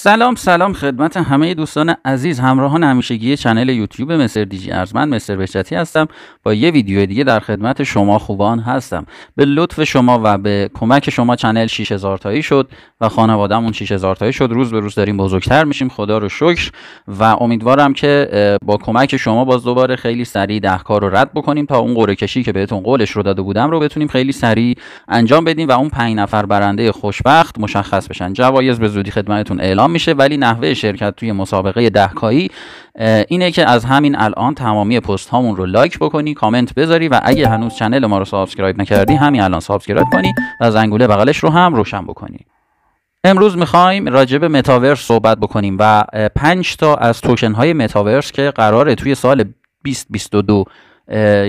سلام سلام خدمت همه دوستان عزیز همراهان همیشگی چنل یوتیوب مصر دیجی من مصر بهشتی هستم با یه ویدیو دیگه در خدمت شما خوبان هستم به لطف شما و به کمک شما چنل 6000 تایی شد و خانوادهمون 6000 تایی شد روز به روز داریم بزرگتر میشیم خدا رو شکر و امیدوارم که با کمک شما باز دوباره خیلی سریع ده کار رو رد بکنیم تا اون قرعه کشی که بهتون قولش رو داده بودم رو بتونیم خیلی سریع انجام بدیم و اون 5 نفر برنده خوشبخت مشخص بشن جوایز به زودی خدمتتون اعلام میشه ولی نحوه شرکت توی مسابقه دهکایی اینه که از همین الان تمامی پست هامون رو لایک بکنی کامنت بذاری و اگه هنوز چنل ما رو سابسکرایب نکردی همین الان سابسکرایب کنی و زنگوله بغلش رو هم روشن بکنی امروز میخوایم راجع به متاورس صحبت بکنیم و پنج تا از توکن های متاورس که قراره توی سال 2022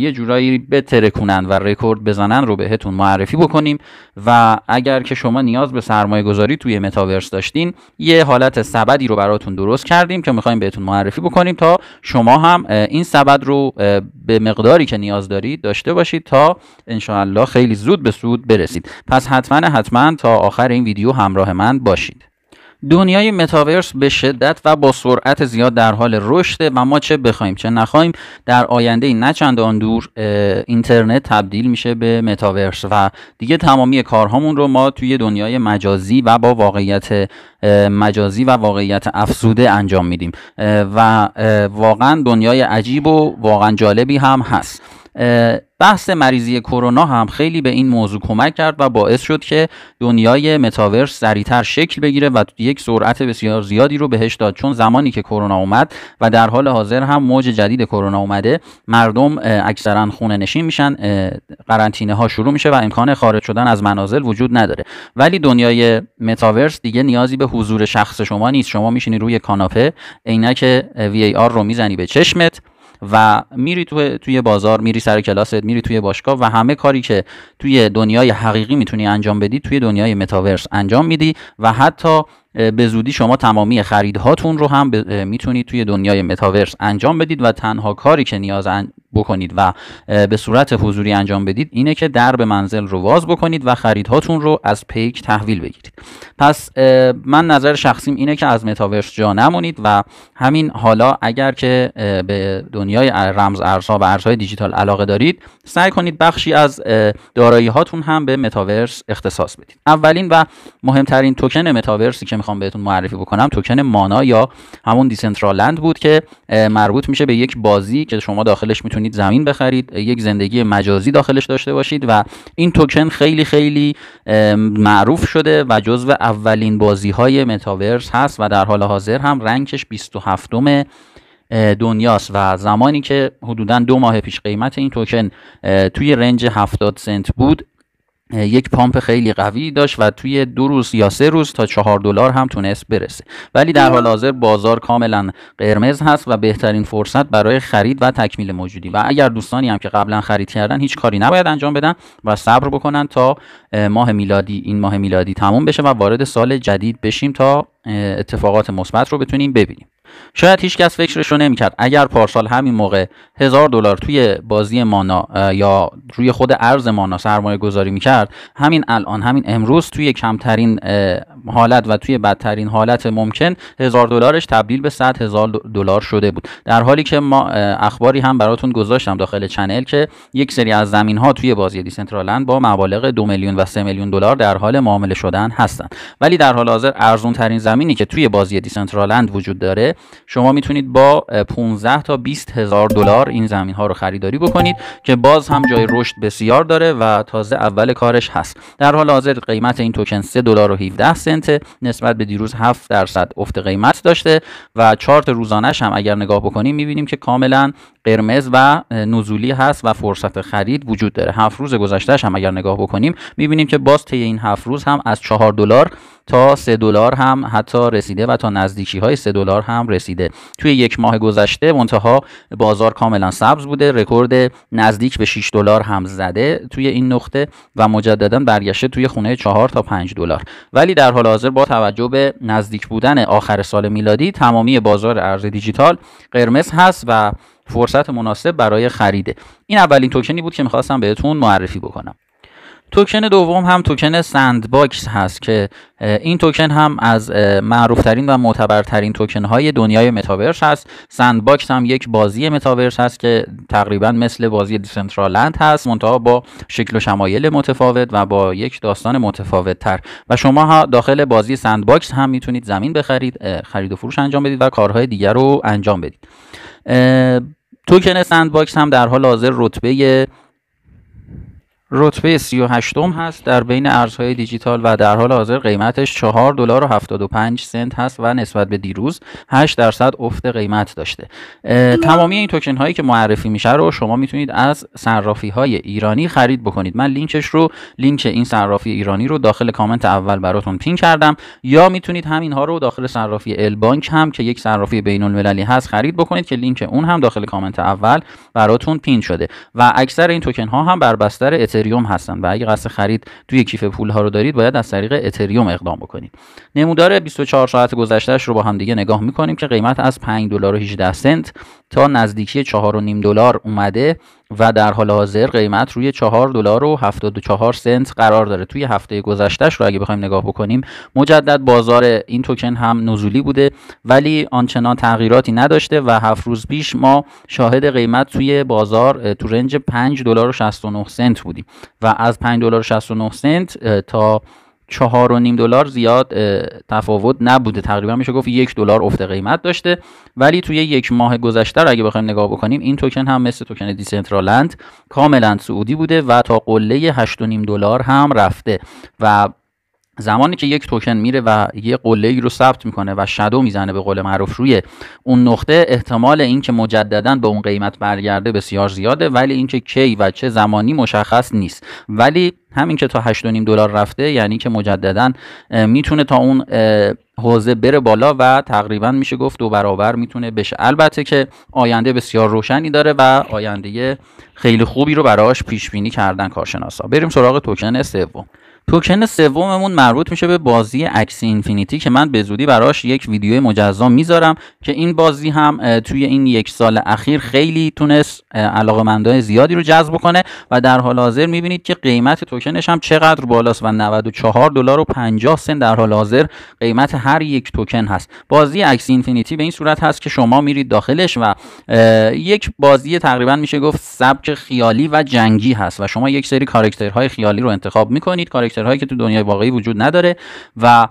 یه جورایی بترکونن و رکورد بزنن رو بهتون معرفی بکنیم و اگر که شما نیاز به سرمایه گذاری توی متاورس داشتین یه حالت سبدی رو براتون درست کردیم که میخوایم بهتون معرفی بکنیم تا شما هم این سبد رو به مقداری که نیاز دارید داشته باشید تا انشاءالله خیلی زود به سود برسید پس حتما حتما تا آخر این ویدیو همراه من باشید دنیای متاورس به شدت و با سرعت زیاد در حال رشد و ما چه بخوایم چه نخوایم در آینده نه چندان دور اینترنت تبدیل میشه به متاورس و دیگه تمامی کارهامون رو ما توی دنیای مجازی و با واقعیت مجازی و واقعیت افزوده انجام میدیم و واقعا دنیای عجیب و واقعا جالبی هم هست بحث مریضی کرونا هم خیلی به این موضوع کمک کرد و باعث شد که دنیای متاورس سریعتر شکل بگیره و یک سرعت بسیار زیادی رو بهش داد چون زمانی که کرونا اومد و در حال حاضر هم موج جدید کرونا اومده مردم اکثرا خونه نشین میشن قرنطینه ها شروع میشه و امکان خارج شدن از منازل وجود نداره ولی دنیای متاورس دیگه نیازی به حضور شخص شما نیست شما میشینی روی کاناپه عینک وی آر رو میزنی به چشمت و میری توی, توی بازار میری سر کلاست میری توی باشگاه و همه کاری که توی دنیای حقیقی میتونی انجام بدی توی دنیای متاورس انجام میدی و حتی به زودی شما تمامی خریدهاتون رو هم میتونید توی دنیای متاورس انجام بدید و تنها کاری که نیاز بکنید و به صورت حضوری انجام بدید اینه که در به منزل رو واز بکنید و خریدهاتون رو از پیک تحویل بگیرید پس من نظر شخصیم اینه که از متاورس جا نمونید و همین حالا اگر که به دنیای رمز ارزها و ارزهای دیجیتال علاقه دارید سعی کنید بخشی از دارایی هاتون هم به متاورس اختصاص بدید اولین و مهمترین توکن متاورسی که میخوام بهتون معرفی بکنم توکن مانا یا همون دیسنترالند بود که مربوط میشه به یک بازی که شما داخلش میتونید زمین بخرید یک زندگی مجازی داخلش داشته باشید و این توکن خیلی خیلی معروف شده و جزو اولین بازی های متاورس هست و در حال حاضر هم رنکش 27 دنیاست و زمانی که حدودا دو ماه پیش قیمت این توکن توی رنج 70 سنت بود یک پامپ خیلی قوی داشت و توی دو روز یا سه روز تا چهار دلار هم تونست برسه ولی در حال حاضر بازار کاملا قرمز هست و بهترین فرصت برای خرید و تکمیل موجودی و اگر دوستانی هم که قبلا خرید کردن هیچ کاری نباید انجام بدن و صبر بکنن تا ماه میلادی این ماه میلادی تموم بشه و وارد سال جدید بشیم تا اتفاقات مثبت رو بتونیم ببینیم شاید هیچ کس فکرش رو نمیکرد اگر پارسال همین موقع هزار دلار توی بازی مانا یا روی خود ارز مانا سرمایه گذاری میکرد همین الان همین امروز توی کمترین حالت و توی بدترین حالت ممکن هزار دلارش تبدیل به 100 هزار دلار شده بود در حالی که ما اخباری هم براتون گذاشتم داخل چنل که یک سری از زمین ها توی بازی دیسنترالند با مبالغ دو میلیون و سه میلیون دلار در حال معامله شدن هستند ولی در حال حاضر ارزون ترین زمینی که توی بازی دیسنترالند وجود داره شما میتونید با 15 تا 20 هزار دلار این زمین ها رو خریداری بکنید که باز هم جای رشد بسیار داره و تازه اول کارش هست در حال حاضر قیمت این توکن 3 دلار و 17 نسبت به دیروز 7 درصد افت قیمت داشته و چارت روزانش هم اگر نگاه بکنیم میبینیم که کاملا قرمز و نزولی هست و فرصت خرید وجود داره هفت روز گذشتهش هم اگر نگاه بکنیم میبینیم که باز طی این هفت روز هم از 4 دلار تا 3 دلار هم حتی رسیده و تا نزدیکی های 3 دلار هم رسیده توی یک ماه گذشته منتها بازار کاملا سبز بوده رکورد نزدیک به 6 دلار هم زده توی این نقطه و مجددا برگشته توی خونه 4 تا 5 دلار ولی در حال حاضر با توجه به نزدیک بودن آخر سال میلادی تمامی بازار ارز دیجیتال قرمز هست و فرصت مناسب برای خریده این اولین توکنی بود که میخواستم بهتون معرفی بکنم توکن دوم هم توکن سندباکس هست که این توکن هم از معروفترین و معتبرترین توکن های دنیای متاورس هست سندباکس هم یک بازی متاورس هست که تقریبا مثل بازی دیسنترالند هست منتها با شکل و شمایل متفاوت و با یک داستان متفاوت تر و شما داخل بازی سندباکس هم میتونید زمین بخرید خرید و فروش انجام بدید و کارهای دیگر رو انجام بدید توکن سندباکس هم در حال حاضر رتبه رتبه 38 م هست در بین ارزهای دیجیتال و در حال حاضر قیمتش 4 دلار و 75 سنت هست و نسبت به دیروز 8 درصد افت قیمت داشته تمامی این توکن هایی که معرفی میشه رو شما میتونید از صرافی های ایرانی خرید بکنید من لینکش رو لینک این صرافی ایرانی رو داخل کامنت اول براتون پین کردم یا میتونید همین ها رو داخل صرافی ال بانک هم که یک صرافی بین المللی هست خرید بکنید که لینک اون هم داخل کامنت اول براتون پین شده و اکثر این توکن ها هم بر بستر اتریوم هستن و اگه قصد خرید توی کیف پول ها رو دارید باید از طریق اتریوم اقدام بکنید نمودار 24 ساعت گذشتهش رو با هم دیگه نگاه میکنیم که قیمت از 5 دلار و 18 سنت تا نزدیکی 4.5 دلار اومده و در حال حاضر قیمت روی 4 دلار و 74 سنت قرار داره توی هفته گذشتهش رو اگه بخوایم نگاه بکنیم مجدد بازار این توکن هم نزولی بوده ولی آنچنان تغییراتی نداشته و هفت روز پیش ما شاهد قیمت توی بازار تو رنج 5 دلار و 69 سنت بودیم و از 5 دلار و 69 سنت تا چهار و نیم دلار زیاد تفاوت نبوده تقریبا میشه گفت یک دلار افت قیمت داشته ولی توی یک ماه گذشته اگه بخوایم نگاه بکنیم این توکن هم مثل توکن دیسنترالند کاملا سعودی بوده و تا قله 8.5 دلار هم رفته و زمانی که یک توکن میره و یه قله ای رو ثبت میکنه و شدو میزنه به قول معروف روی اون نقطه احتمال اینکه مجددا به اون قیمت برگرده بسیار زیاده ولی اینکه کی و چه زمانی مشخص نیست ولی همین که تا 8.5 دلار رفته یعنی که مجددا میتونه تا اون حوزه بره بالا و تقریبا میشه گفت دو برابر میتونه بشه البته که آینده بسیار روشنی داره و آینده خیلی خوبی رو براش پیش بینی کردن کارشناسا بریم سراغ توکن سوم توکن سوممون مربوط میشه به بازی عکس اینفینیتی که من به زودی براش یک ویدیو مجزا میذارم که این بازی هم توی این یک سال اخیر خیلی تونست علاقه زیادی رو جذب کنه و در حال حاضر میبینید که قیمت توکنش هم چقدر بالاست و 94 دلار و 50 سنت در حال حاضر قیمت هر یک توکن هست بازی عکس اینفینیتی به این صورت هست که شما میرید داخلش و یک بازی تقریبا میشه گفت سبک خیالی و جنگی هست و شما یک سری کاراکترهای خیالی رو انتخاب میکنید کاراکترهایی که تو دنیای واقعی وجود نداره و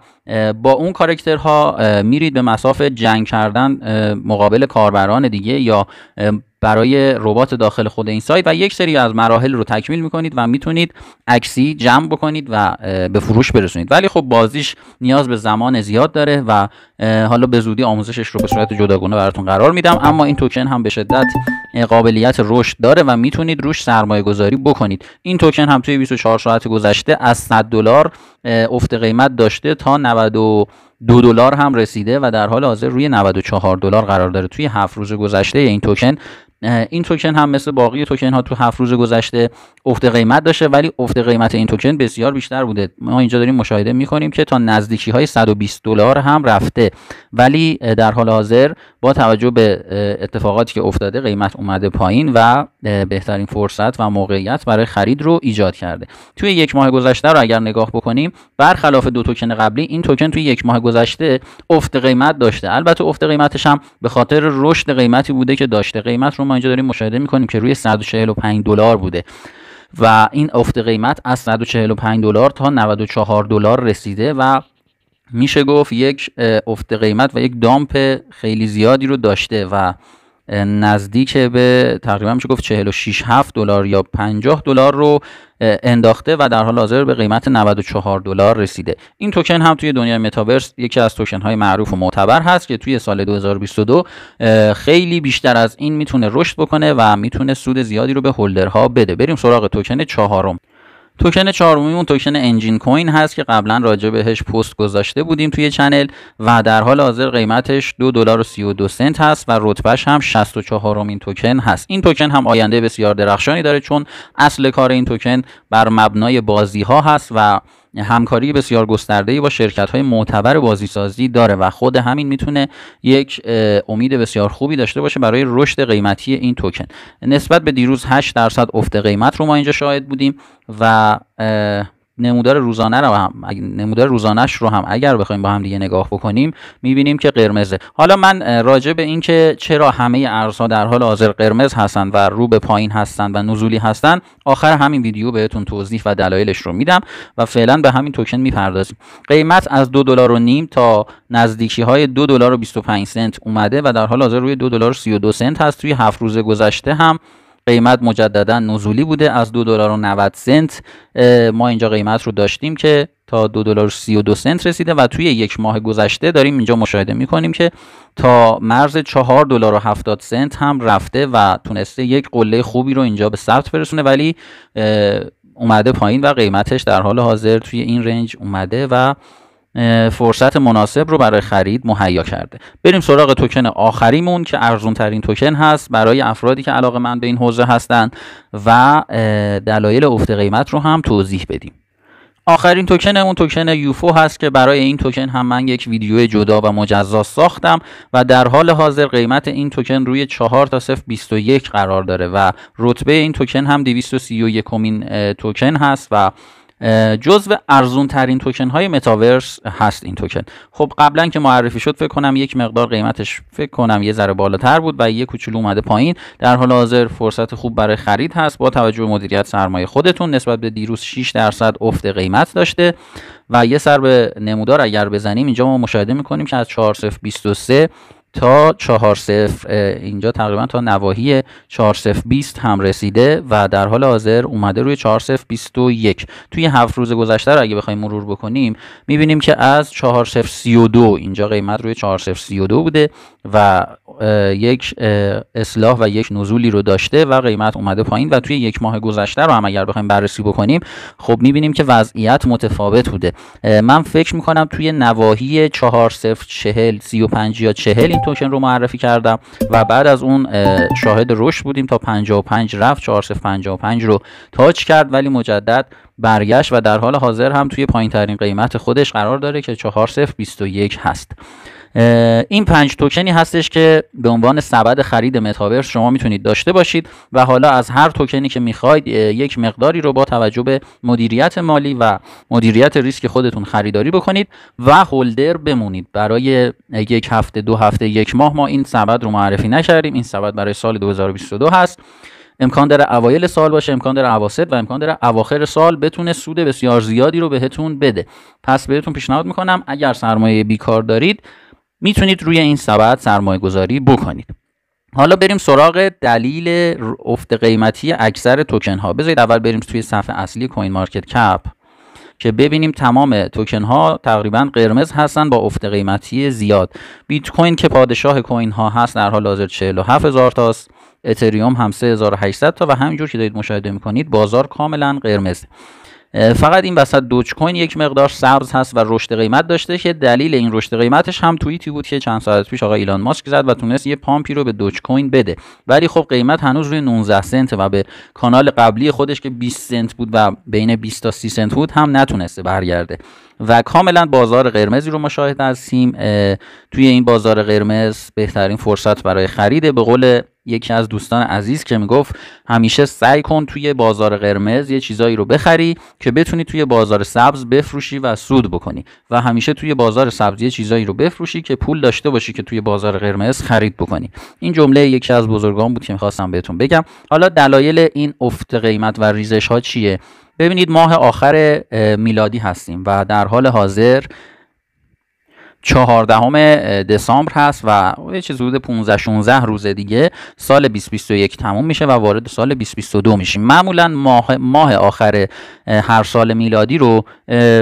با اون کاراکترها میرید به مساف جنگ کردن مقابل کاربران دیگه یا برای ربات داخل خود این سایت و یک سری از مراحل رو تکمیل میکنید و میتونید عکسی جمع بکنید و به فروش برسونید ولی خب بازیش نیاز به زمان زیاد داره و حالا به زودی آموزشش رو به صورت جداگانه براتون قرار میدم اما این توکن هم به شدت قابلیت رشد داره و میتونید روش سرمایه گذاری بکنید این توکن هم توی 24 ساعت گذشته از 100 دلار افت قیمت داشته تا 92 دو دلار هم رسیده و در حال حاضر روی 94 دلار قرار داره توی هفت روز گذشته این توکن این توکن هم مثل باقی توکن ها تو هفت روز گذشته افت قیمت داشته ولی افت قیمت این توکن بسیار بیشتر بوده ما اینجا داریم مشاهده کنیم که تا نزدیکی های 120 دلار هم رفته ولی در حال حاضر با توجه به اتفاقاتی که افتاده قیمت اومده پایین و بهترین فرصت و موقعیت برای خرید رو ایجاد کرده توی یک ماه گذشته رو اگر نگاه بکنیم برخلاف دو توکن قبلی این توکن توی یک ماه گذشته افت قیمت داشته البته افت قیمتش هم به خاطر رشد قیمتی بوده که داشته قیمت رو ما اینجا داریم مشاهده میکنیم که روی 145 دلار بوده و این افت قیمت از 145 دلار تا 94 دلار رسیده و میشه گفت یک افت قیمت و یک دامپ خیلی زیادی رو داشته و نزدیک به تقریبا میشه گفت 46 7 دلار یا 50 دلار رو انداخته و در حال حاضر به قیمت 94 دلار رسیده این توکن هم توی دنیای متاورس یکی از توکن های معروف و معتبر هست که توی سال 2022 خیلی بیشتر از این میتونه رشد بکنه و میتونه سود زیادی رو به هولدرها بده بریم سراغ توکن چهارم توکن چهارمی اون توکن انجین کوین هست که قبلا راجع بهش پست گذاشته بودیم توی چنل و در حال حاضر قیمتش دو دلار و 32 سنت هست و رتبهش هم 64 امین توکن هست این توکن هم آینده بسیار درخشانی داره چون اصل کار این توکن بر مبنای بازی ها هست و همکاری بسیار گسترده با شرکت های معتبر بازیسازی داره و خود همین میتونه یک امید بسیار خوبی داشته باشه برای رشد قیمتی این توکن نسبت به دیروز 8 درصد افت قیمت رو ما اینجا شاهد بودیم و نمودار روزانه رو هم نمودار روزانش رو هم اگر بخوایم با هم دیگه نگاه بکنیم میبینیم که قرمزه حالا من راجع به اینکه چرا همه ارزها در حال حاضر قرمز هستند و رو به پایین هستند و نزولی هستند آخر همین ویدیو بهتون توضیح و دلایلش رو میدم و فعلا به همین توکن میپردازیم قیمت از دو دلار و نیم تا نزدیکی های دو دلار و 25 سنت اومده و در حال حاضر روی دو دلار 32 سنت هست توی هفت روز گذشته هم قیمت مجددا نزولی بوده از دو دلار و 90 سنت ما اینجا قیمت رو داشتیم که تا دو دلار دو سنت رسیده و توی یک ماه گذشته داریم اینجا مشاهده میکنیم که تا مرز چهار دلار و 70 سنت هم رفته و تونسته یک قله خوبی رو اینجا به ثبت برسونه ولی اومده پایین و قیمتش در حال حاضر توی این رنج اومده و فرصت مناسب رو برای خرید مهیا کرده بریم سراغ توکن آخریمون که ارزون ترین توکن هست برای افرادی که علاقه من به این حوزه هستند و دلایل افت قیمت رو هم توضیح بدیم آخرین توکن اون توکن یوفو هست که برای این توکن هم من یک ویدیو جدا و مجزا ساختم و در حال حاضر قیمت این توکن روی 4 تا قرار داره و رتبه این توکن هم 231 توکن هست و جزو ارزون ترین توکن های متاورس هست این توکن خب قبلا که معرفی شد فکر کنم یک مقدار قیمتش فکر کنم یه ذره بالاتر بود و یه کوچولو اومده پایین در حال حاضر فرصت خوب برای خرید هست با توجه به مدیریت سرمایه خودتون نسبت به دیروز 6 درصد افت قیمت داشته و یه سر به نمودار اگر بزنیم اینجا ما مشاهده میکنیم که از 4023 تا 40 اینجا تقریبا تا نواحی 20 هم رسیده و در حال حاضر اومده روی چه21 توی هفت روز گذشته رو اگه بخوایم مرور بکنیم میبینیم که از 4032 اینجا قیمت روی 4 4032 بوده و یک اصلاح و یک نزولی رو داشته و قیمت اومده پایین و توی یک ماه گذشته رو هم اگر بخوایم بررسی بکنیم خب میبینیم که وضعیت متفاوت بوده من فکر میکنم توی نواحی 4040 35 یا 40 این توکن رو معرفی کردم و بعد از اون شاهد رشد بودیم تا 55 رفت 455 رو تاچ کرد ولی مجدد برگشت و در حال حاضر هم توی پایین ترین قیمت خودش قرار داره که 4021 هست این پنج توکنی هستش که به عنوان سبد خرید متاورس شما میتونید داشته باشید و حالا از هر توکنی که میخواید یک مقداری رو با توجه به مدیریت مالی و مدیریت ریسک خودتون خریداری بکنید و هولدر بمونید برای یک هفته دو هفته یک ماه ما این سبد رو معرفی نکردیم این سبد برای سال 2022 هست امکان داره اوایل سال باشه امکان داره اواسط و امکان داره اواخر سال بتونه سود بسیار زیادی رو بهتون بده پس بهتون پیشنهاد میکنم اگر سرمایه بیکار دارید میتونید روی این سبد سرمایه گذاری بکنید حالا بریم سراغ دلیل افت قیمتی اکثر توکن ها بذارید اول بریم توی صفحه اصلی کوین مارکت کپ که ببینیم تمام توکن ها تقریبا قرمز هستن با افت قیمتی زیاد بیت کوین که پادشاه کوین ها هست در حال حاضر 47000 تاست اتریوم هم 3800 تا و همینجور که دارید مشاهده میکنید بازار کاملا قرمز فقط این وسط دوچ کوین یک مقدار سبز هست و رشد قیمت داشته که دلیل این رشد قیمتش هم توییتی بود که چند ساعت پیش آقا ایلان ماسک زد و تونست یه پامپی رو به دوچ کوین بده ولی خب قیمت هنوز روی 19 سنت و به کانال قبلی خودش که 20 سنت بود و بین 20 تا 30 سنت بود هم نتونسته برگرده و کاملا بازار قرمزی رو مشاهده هستیم توی این بازار قرمز بهترین فرصت برای خریده به قول یکی از دوستان عزیز که میگفت همیشه سعی کن توی بازار قرمز یه چیزایی رو بخری که بتونی توی بازار سبز بفروشی و سود بکنی و همیشه توی بازار سبز یه چیزایی رو بفروشی که پول داشته باشی که توی بازار قرمز خرید بکنی این جمله یکی از بزرگان بود که میخواستم بهتون بگم حالا دلایل این افت قیمت و ریزش ها چیه ببینید ماه آخر میلادی هستیم و در حال حاضر چهاردهم دسامبر هست و یه چیز حدود 15 16 روز دیگه سال 2021 تموم میشه و وارد سال 2022 میشیم معمولا ماه ماه آخر هر سال میلادی رو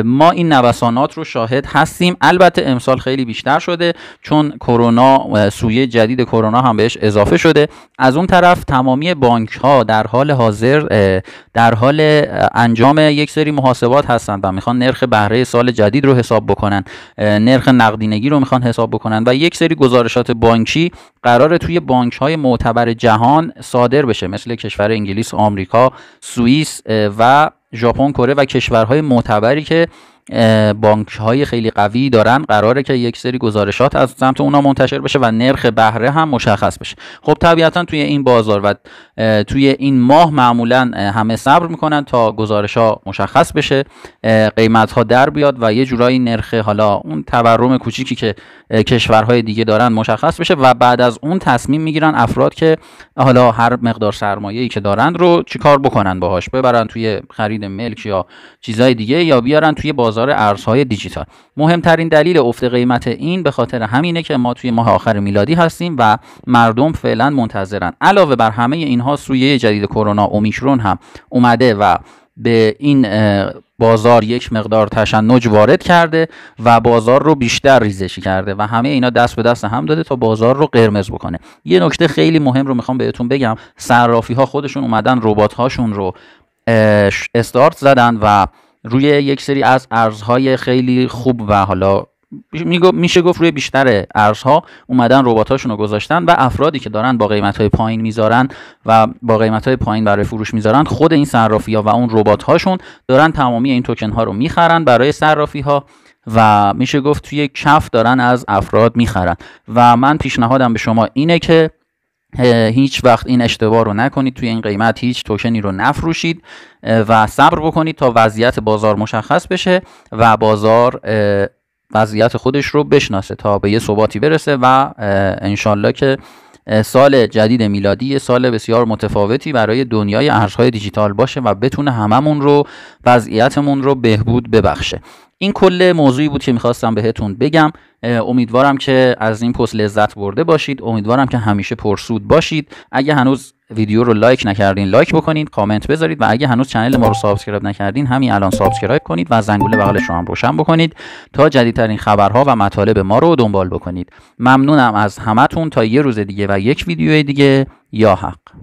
ما این نوسانات رو شاهد هستیم البته امسال خیلی بیشتر شده چون کرونا سویه جدید کرونا هم بهش اضافه شده از اون طرف تمامی بانک ها در حال حاضر در حال انجام یک سری محاسبات هستند و میخوان نرخ بهره سال جدید رو حساب بکنن نرخ نقدینگی رو میخوان حساب بکنن و یک سری گزارشات بانکی قرار توی بانک های معتبر جهان صادر بشه مثل کشور انگلیس، آمریکا، سوئیس و ژاپن کره و کشورهای معتبری که بانک های خیلی قوی دارن قراره که یک سری گزارشات از سمت اونا منتشر بشه و نرخ بهره هم مشخص بشه خب طبیعتا توی این بازار و توی این ماه معمولا همه صبر میکنن تا گزارش ها مشخص بشه قیمت ها در بیاد و یه جورایی نرخ حالا اون تورم کوچیکی که کشورهای دیگه دارن مشخص بشه و بعد از اون تصمیم میگیرن افراد که حالا هر مقدار سرمایه ای که دارند رو چیکار بکنن باهاش ببرن توی خرید ملک یا چیزای دیگه یا بیارن توی بازار بازار ارزهای دیجیتال مهمترین دلیل افت قیمت این به خاطر همینه که ما توی ماه آخر میلادی هستیم و مردم فعلا منتظرن علاوه بر همه اینها سویه جدید کرونا اومیکرون هم اومده و به این بازار یک مقدار تشنج وارد کرده و بازار رو بیشتر ریزشی کرده و همه اینا دست به دست هم داده تا بازار رو قرمز بکنه یه نکته خیلی مهم رو میخوام بهتون بگم صرافی ها خودشون اومدن ربات هاشون رو استارت زدن و روی یک سری از ارزهای خیلی خوب و حالا میشه گفت روی بیشتر ارزها اومدن رباتهاشون رو گذاشتن و افرادی که دارن با قیمت های پایین میذارن و با قیمت های پایین برای فروش میذارن خود این صرافی ها و اون ربات هاشون دارن تمامی این توکن ها رو میخرن برای صرافی ها و میشه گفت توی کف دارن از افراد میخرن و من پیشنهادم به شما اینه که هیچ وقت این اشتباه رو نکنید توی این قیمت هیچ توشنی رو نفروشید و صبر بکنید تا وضعیت بازار مشخص بشه و بازار وضعیت خودش رو بشناسه تا به یه ثباتی برسه و انشالله که سال جدید میلادی یه سال بسیار متفاوتی برای دنیای ارزهای دیجیتال باشه و بتونه هممون رو وضعیتمون رو بهبود ببخشه این کل موضوعی بود که میخواستم بهتون بگم امیدوارم که از این پست لذت برده باشید امیدوارم که همیشه پرسود باشید اگه هنوز ویدیو رو لایک نکردین لایک بکنید، کامنت بذارید و اگه هنوز چنل ما رو سابسکرایب نکردین همین الان سابسکرایب کنید و زنگوله بغلش شما هم روشن بکنید تا جدیدترین خبرها و مطالب ما رو دنبال بکنید ممنونم از همتون تا یه روز دیگه و یک ویدیو دیگه یا حق